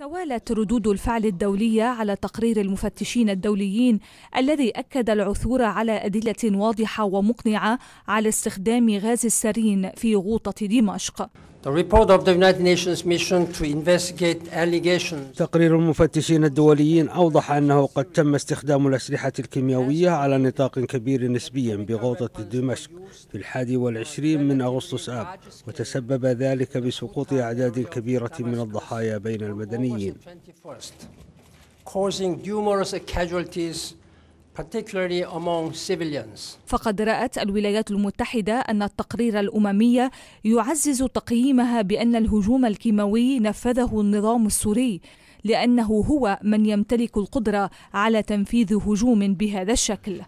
توالت ردود الفعل الدولية على تقرير المفتشين الدوليين الذي أكد العثور على أدلة واضحة ومقنعة على استخدام غاز السرين في غوطة دمشق تقرير المفتشين الدوليين أوضح أنه قد تم استخدام الأسلحة الكيميائية على نطاق كبير نسبيا بغوطة دمشق في الحادي والعشرين من أغسطس آب وتسبب ذلك بسقوط أعداد كبيرة من الضحايا بين المدنيين. causing numerous casualties فقد رأت الولايات المتحدة أن التقرير الأممي يعزز تقييمها بأن الهجوم الكيماوي نفذه النظام السوري لأنه هو من يمتلك القدرة على تنفيذ هجوم بهذا الشكل.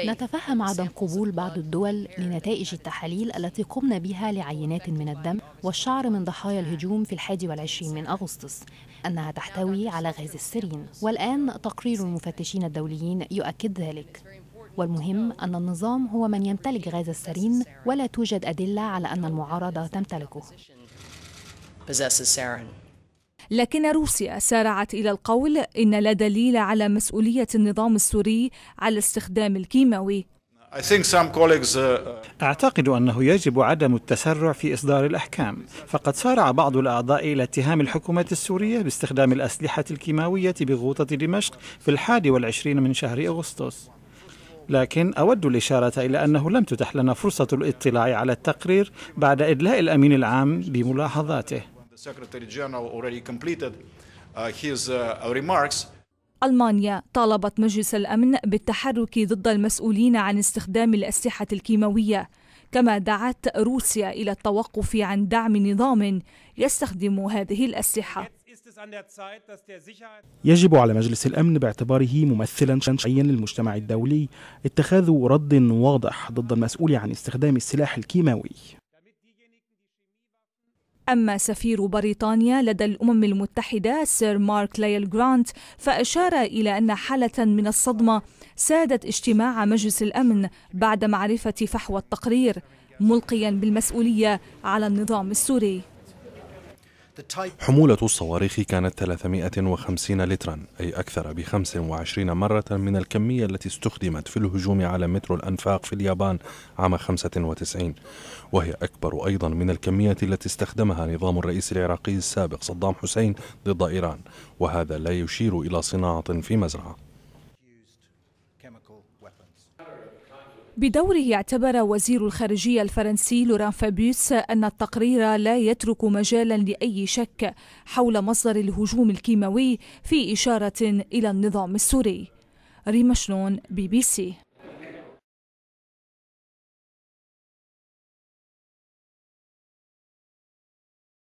نتفهم عدم قبول بعض الدول لنتائج التحاليل التي قمنا بها لعينات من الدم والشعر من ضحايا الهجوم في الحادي والعشرين من أغسطس أنها تحتوي على غاز السرين والآن تقرير المفتشين الدوليين يؤكد ذلك والمهم أن النظام هو من يمتلك غاز السرين ولا توجد أدلة على أن المعارضة تمتلكه لكن روسيا سارعت إلى القول إن لا دليل على مسؤولية النظام السوري على استخدام الكيماوي Uh, أعتقد أنه يجب عدم التسرع في إصدار الأحكام فقد سارع بعض الأعضاء إلى اتهام الحكومة السورية باستخدام الأسلحة الكيماوية بغوطة دمشق في الحادي والعشرين من شهر أغسطس لكن أود الإشارة إلى أنه لم تتح لنا فرصة الاطلاع على التقرير بعد إدلاء الأمين العام بملاحظاته. ألمانيا طالبت مجلس الأمن بالتحرك ضد المسؤولين عن استخدام الأسلحة الكيماوية كما دعت روسيا إلى التوقف عن دعم نظام يستخدم هذه الأسلحة يجب على مجلس الأمن باعتباره ممثلا شرعيا للمجتمع الدولي اتخاذ رد واضح ضد المسؤول عن استخدام السلاح الكيماوي أما سفير بريطانيا لدى الأمم المتحدة سير مارك ليل جرانت فأشار إلى أن حالة من الصدمة سادت اجتماع مجلس الأمن بعد معرفة فحوى التقرير ملقيا بالمسؤولية على النظام السوري حمولة الصواريخ كانت 350 لترا أي أكثر ب 25 مرة من الكمية التي استخدمت في الهجوم على مترو الأنفاق في اليابان عام 95 وهي أكبر أيضا من الكمية التي استخدمها نظام الرئيس العراقي السابق صدام حسين ضد إيران وهذا لا يشير إلى صناعة في مزرعة بدوره اعتبر وزير الخارجية الفرنسي لوران فابيوس أن التقرير لا يترك مجالا لأي شك حول مصدر الهجوم الكيماوي في إشارة إلى النظام السوري ريما شلون بي بي سي